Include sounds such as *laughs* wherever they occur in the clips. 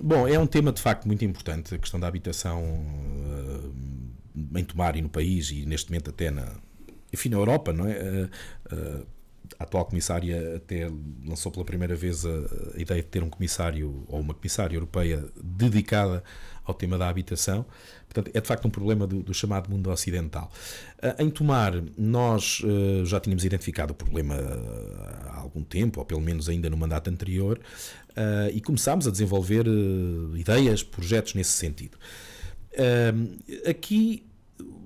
bom, é um tema de facto muito importante, a questão da habitação uh, em Tomar e no país, e neste momento até na, enfim, na Europa, não é? Uh, uh, a atual comissária até lançou pela primeira vez a, a, ideia de ter um comissário ou uma comissária europeia dedicada ao tema da habitação. Portanto, é de facto um problema do, do chamado mundo ocidental. Em Tomar, nós uh, já tínhamos identificado o problema eh, há algum tempo, ou pelo menos ainda no mandato anterior, uh, e começámos a desenvolver uh, ideias, projetos nesse sentido. aqui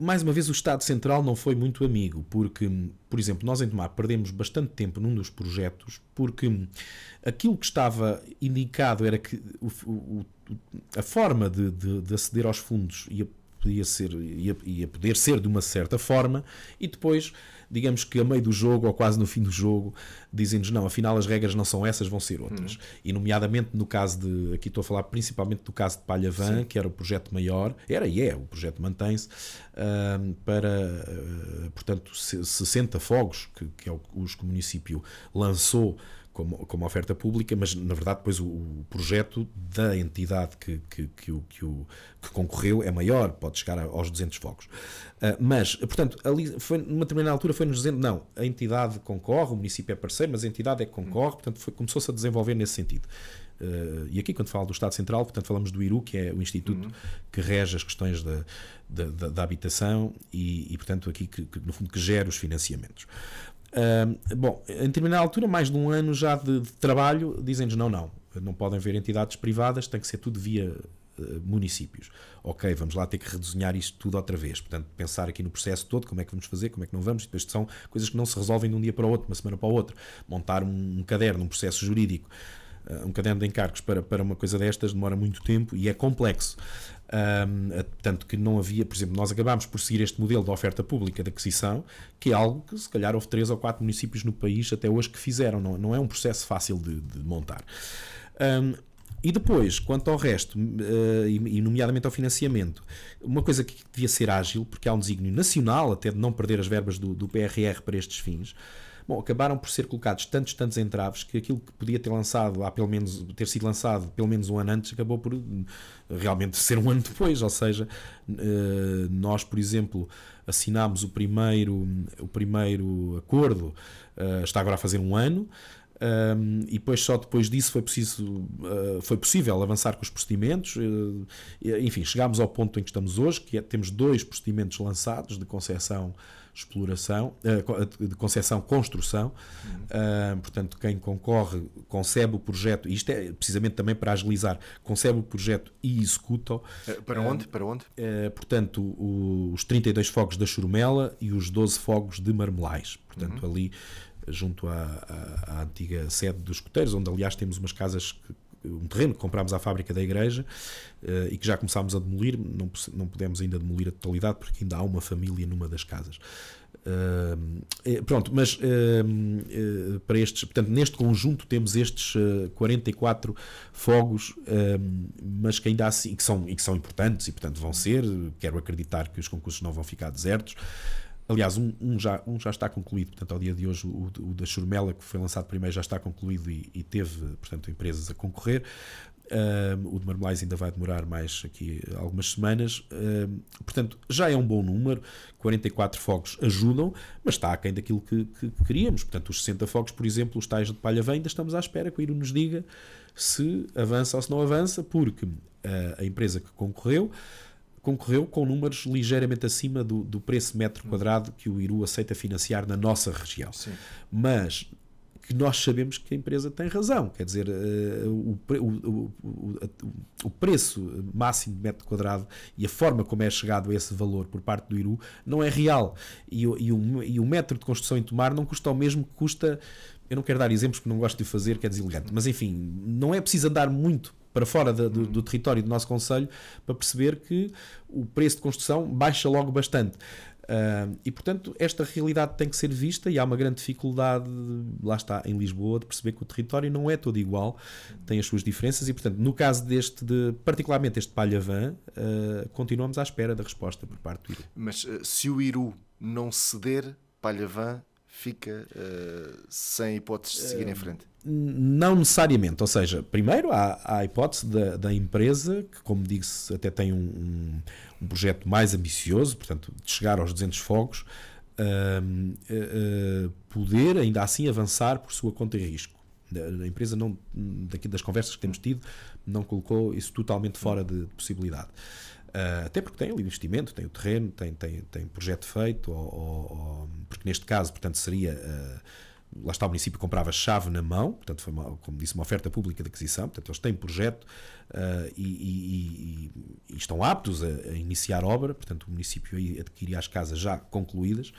mais uma vez, o Estado Central não foi muito amigo, porque, por exemplo, nós em Tomar perdemos bastante tempo num dos projetos, porque aquilo que estava indicado era que o, o, a forma de, de, de, aceder aos fundos e a podia ser, ia, ia, poder ser de uma certa forma, e depois, digamos que a meio do jogo, ou quase no fim do jogo, dizem-nos não, afinal as regras não são essas, vão ser outras. Hum. E, nomeadamente, no caso de, aqui estou a falar principalmente do caso de Palhavan, que era o projeto maior, era e é, o projeto mantém-se, uh, para, uh, portanto, 60 fogos, que, que é o, os que o município lançou como, como oferta pública, mas na verdade depois o, o projeto da entidade que, que, que, o, que, o, que concorreu é maior, pode chegar aos 200 focos. Uh, mas, portanto, ali foi, numa determinada altura foi-nos dizendo, não, a entidade concorre, o município é parceiro, mas a entidade é que concorre, portanto começou-se a desenvolver nesse sentido. Uh, e aqui quando falo do Estado Central, portanto falamos do IRU, que é o instituto uhum. que rege as questões da, da, da, da habitação e, e, portanto aqui que, que, no fundo que gera os financiamentos bom, em determinada altura, mais de um ano já de, de trabalho, dizem-nos não, não, não podem haver entidades privadas, tem que ser tudo via uh, municípios. Ok, vamos lá ter que redesenhar isto tudo outra vez. Portanto, pensar aqui no processo todo, como é que vamos fazer, como é que não vamos, e depois são coisas que não se resolvem de um dia para o outro, de uma semana para o outro. Montar um, um caderno, um processo jurídico eh, um caderno de encargos para, para uma coisa destas demora muito tempo e é complexo. Um, tanto que não havia, por exemplo, nós acabámos por seguir este modelo de oferta pública de aquisição, que é algo que se calhar houve três ou quatro municípios no país até hoje que fizeram, não, não é um processo fácil de, de montar. Um, e depois, quanto ao resto, eh, e nomeadamente ao financiamento, uma coisa que devia ser ágil, porque há um desígnio nacional até de não perder as verbas do, do PRR para estes fins, Bom, acabaram por ser colocados tantos, tantos entraves que aquilo que podia ter lançado, há pelo menos, ter sido lançado pelo menos um ano antes, acabou por hum, realmente *laughs* ser um ano depois. Ou seja, eh, nós, por exemplo, assinámos o primeiro, hum, o primeiro acordo, eh, está agora a fazer um ano, um, e depois só depois disso foi preciso uh, foi possível avançar com os procedimentos uh, enfim chegámos ao ponto em que estamos hoje que é, temos dois procedimentos lançados de concessão exploração uh, de concessão construção uhum. portanto quem concorre concebe o projeto isto é precisamente também para agilizar concebe o projeto e executa eh, para onde para onde eh, portanto o, os 32 fogos da Churumela e os 12 fogos de Marmelais portanto uhum. ali junto à, à, à antiga sede dos escuteiros, onde aliás temos umas casas que, um terreno que comprámos à fábrica da igreja uh, e que já começámos a demolir, não, não pudemos ainda demolir a totalidade porque ainda há uma família numa das casas. Uh, pronto, mas uh, para estes, portanto, neste conjunto temos estes 44 fogos, mas que ainda assim, que são, e que são importantes e portanto vão ser, quero acreditar que os concursos não vão ficar desertos, Aliás, um, um, já, um já está concluído, portanto, ao dia de hoje, o, o da Churmela, que foi lançado primeiro, já está concluído e, e teve, portanto, empresas a concorrer. Um, o de Marmelais ainda vai demorar mais aqui algumas semanas. Um, portanto, já é um bom número. 44 fogos ajudam, mas está aquém daquilo que, que, queríamos. Portanto, os 60 fogos, por exemplo, os tais de palha ainda estamos à espera que o Iru nos diga se avança ou se não avança, porque uh, a empresa que concorreu concorreu com números ligeiramente acima do, do preço metro quadrado que o Iru aceita financiar na nossa região. Sim. Mas que nós sabemos que a empresa tem razão. Quer dizer, eh, o, o, o, o, preço máximo de metro quadrado e a forma como é chegado a esse valor por parte do Iru não é real. E, e, o, e metro de construção em Tomar não custa o mesmo que custa. Eu não quero dar exemplos porque não gosto de fazer, que é deselegante. Mas enfim, não é preciso andar muito para fora do, do, território do nosso Conselho para perceber que o preço de construção baixa logo bastante. Uh, e portanto, esta realidade tem que ser vista e há uma grande dificuldade, lá está, em Lisboa, de perceber que o território não é todo igual, tem as suas diferenças e, portanto, no caso deste, de, particularmente este Palhavan, uh, continuamos à espera da resposta por parte do Iru. Mas ah, se o Iru não ceder, Palhavan fica uh, sem hipóteses de seguir ah, em frente. Não necessariamente, ou seja, primeiro há, há a hipótese da, da, empresa, que como disse até tem um, um, um, projeto mais ambicioso, portanto de chegar aos 200 fogos, uh, uh, poder ainda assim avançar por sua conta e risco. A empresa, não, daqui das conversas que temos tido, não colocou isso totalmente fora de, de possibilidade. Uh, até porque tem ali investimento, tem o terreno, tem, tem, tem projeto feito, ou, ou, ou porque neste caso, portanto, seria ah, lá está o município comprava chave na mão, portanto foi, uma, como disse, uma oferta pública de aquisição, portanto eles têm projeto uh, e, e, e, e, estão aptos a, a, iniciar obra, portanto o município aí adquiria as casas já concluídas.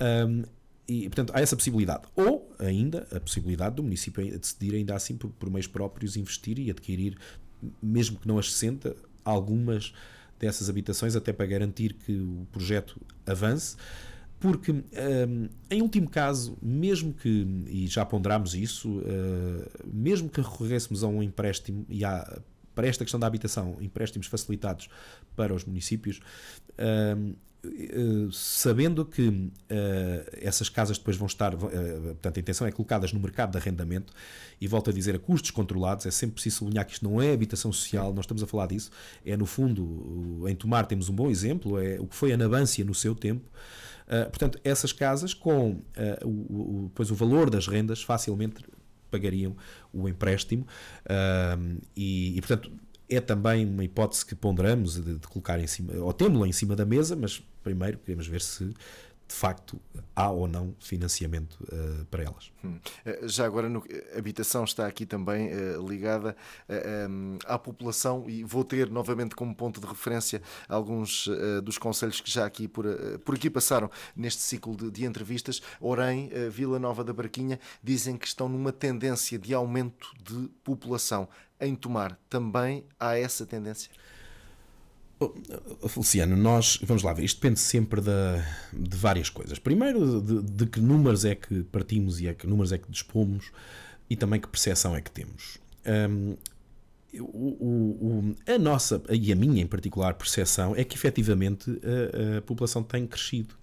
Um, ehm, e, portanto, há essa possibilidade. Ou ainda a possibilidade do município decidir, ainda assim, por, por meios próprios, investir e adquirir, mesmo que não as 60, algumas dessas habitações, até para garantir que o projeto avance. Porque, hum, em último caso, mesmo que, e já ponderámos isso, hum, mesmo que recorrêssemos a um empréstimo e a para esta questão da habitação, empréstimos facilitados para os municípios, hum, sabendo que essas casas depois vão estar, portanto, a intenção é colocadas no mercado de arrendamento, e volto a dizer, a custos controlados, é sempre preciso sublinhar que isto não é habitação social, nós estamos a falar disso, é no fundo, em Tomar temos um bom exemplo, é o que foi a Nabância no seu tempo, ah, portanto, essas casas, com uh, o, o, pois o valor das rendas, facilmente pagariam o empréstimo uh, e, e, portanto, é também uma hipótese que ponderamos de, de colocar em cima, ou temos-la em cima da mesa, mas primeiro queremos ver se de facto há ou não financiamento uh, para elas. Hum. Eh, já agora, no, eh, habitação está aqui também uh, ligada uh, um, ehm, à população e vou ter novamente como ponto de referência alguns dos conselhos que já aqui por, por aqui passaram neste ciclo de, de entrevistas. porém Vila Nova da Barquinha, dizem que estão numa tendência de aumento de população em Tomar. Também há essa tendência? Luciano, nós, vamos lá ver, isto depende sempre de várias coisas. Primeiro, de, de, que números é que partimos e a é que números é que dispomos e também que percepção é que temos. Um, o, o, a nossa, e a minha em particular, percepção é que efetivamente a, a população tem crescido.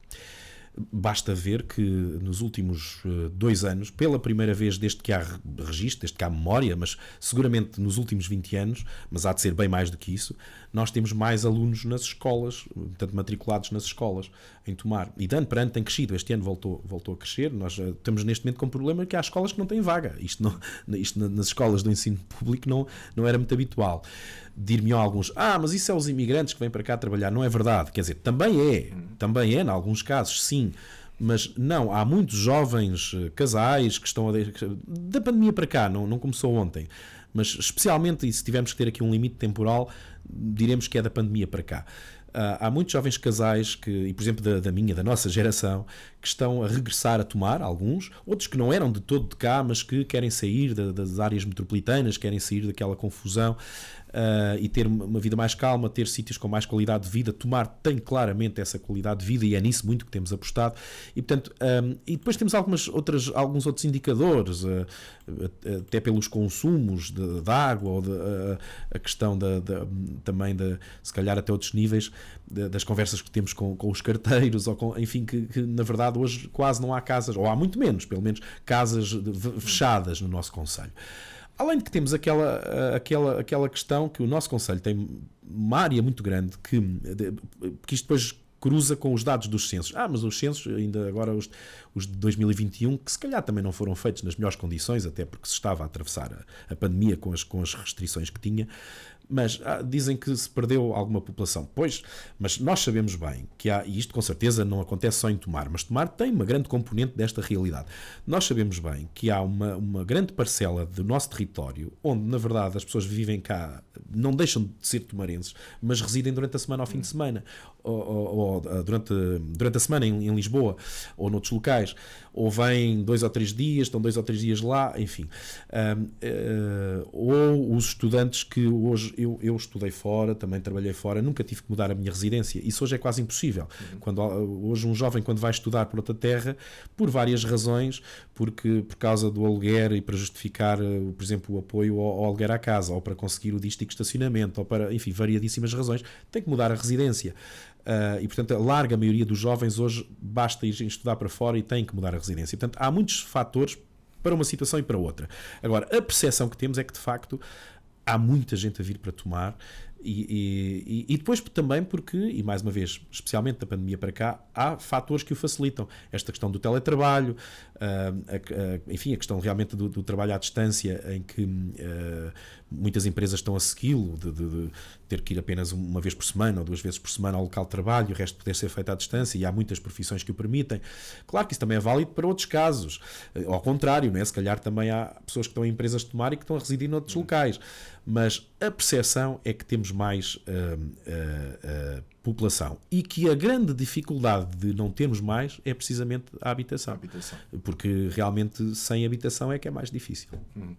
Basta ver que nos últimos eh, dois anos, pela primeira vez desde que há registro, desde que há memória, mas seguramente nos últimos 20 anos, mas há de ser bem mais do que isso, nós temos mais alunos nas escolas, portanto matriculados nas escolas em Tomar. E de ano para ano tem crescido, este ano voltou, voltou a crescer, nós eh, estamos neste momento com o problema que há escolas que não têm vaga. Isto, não, isto nas escolas do ensino público não, não era muito habitual dir-me alguns, ah, mas isso é os imigrantes que vêm para cá trabalhar. Não é verdade. Quer dizer, também é, também é, em alguns casos, sim. Mas não, há muitos jovens eh, casais que estão a. Da pandemia para cá, não, não começou ontem. Mas especialmente, e se tivermos que ter aqui um limite temporal, diremos que é da pandemia para cá. Ah, há muitos jovens casais que, e por exemplo da, da, minha, da nossa geração, que estão a regressar a tomar, alguns, outros que não eram de todo de cá, mas que querem sair da, das áreas metropolitanas, querem sair daquela confusão uh, e ter uma vida mais calma, ter sítios com mais qualidade de vida. Tomar tem claramente essa qualidade de vida e é nisso muito que temos apostado. E, portanto, um, ah, e depois temos algumas outras, alguns outros indicadores, uh, até pelos consumos de, de água ou de, uh, a questão da, da, também, de, se calhar, até outros níveis de, das conversas que temos com, com os carteiros, ou com, enfim, que, que na verdade hoje quase não há casas, ou há muito menos, pelo menos, casas fechadas no nosso Conselho. Além de que temos aquela, eh, aquela, aquela questão que o nosso Conselho tem uma área muito grande que, que isto depois cruza com os dados dos censos. Ah, mas os censos, ainda agora os, os de 2021, que se calhar também não foram feitos nas melhores condições, até porque se estava a atravessar a, a pandemia com as, com as restrições que tinha, mas ah, dizem que se perdeu alguma população. Pois, mas nós sabemos bem que há, e isto com certeza não acontece só em Tomar, mas Tomar tem uma grande componente desta realidade. Nós sabemos bem que há uma, uma grande parcela do nosso território onde, na verdade, as pessoas vivem cá não deixam de ser tomarenses, mas residem durante a semana ao fim de semana, ou, ou, ou ah, durante, durante a semana em, em, Lisboa, ou noutros locais, ou vêm dois ou três dias, estão dois ou três dias lá, enfim. Um, uh, ah, ah, ou os estudantes que hoje eu, eu estudei fora, também trabalhei fora, nunca tive que mudar a minha residência. Isso hoje é quase impossível. Uhum. Quando, hoje, um jovem, quando vai estudar por outra terra, por várias razões, porque por causa do aluguer e para justificar, por exemplo, o apoio ao, ao aluguer à casa, ou para conseguir o distrito estacionamento, ou para, enfim, variadíssimas razões, tem que mudar a residência. Uh, e, portanto, a larga maioria dos jovens hoje basta ir estudar para fora e tem que mudar a residência. Portanto, há muitos fatores para uma situação e para outra. Agora, a percepção que temos é que, de facto, há muita gente a vir para tomar. E, e, e, depois também porque, e mais uma vez, especialmente da pandemia para cá, há fatores que o facilitam. Esta questão do teletrabalho, a, a, enfim, a questão realmente do, do, trabalho à distância, em que uh, muitas empresas estão a segui-lo, de, de, de, ter que ir apenas uma vez por semana ou duas vezes por semana ao local de trabalho, e o resto poder ser feito à distância, e há muitas profissões que o permitem. Claro que isso também é válido para outros casos, eh, ao contrário, né? se calhar também há pessoas que estão em empresas de tomar e que estão a residir noutros hum. locais, mas a percepção é que temos mais. Uh, uh, população e que a grande dificuldade de não termos mais é precisamente a habitação, a habitação. porque realmente sem habitação é que é mais difícil. Hum.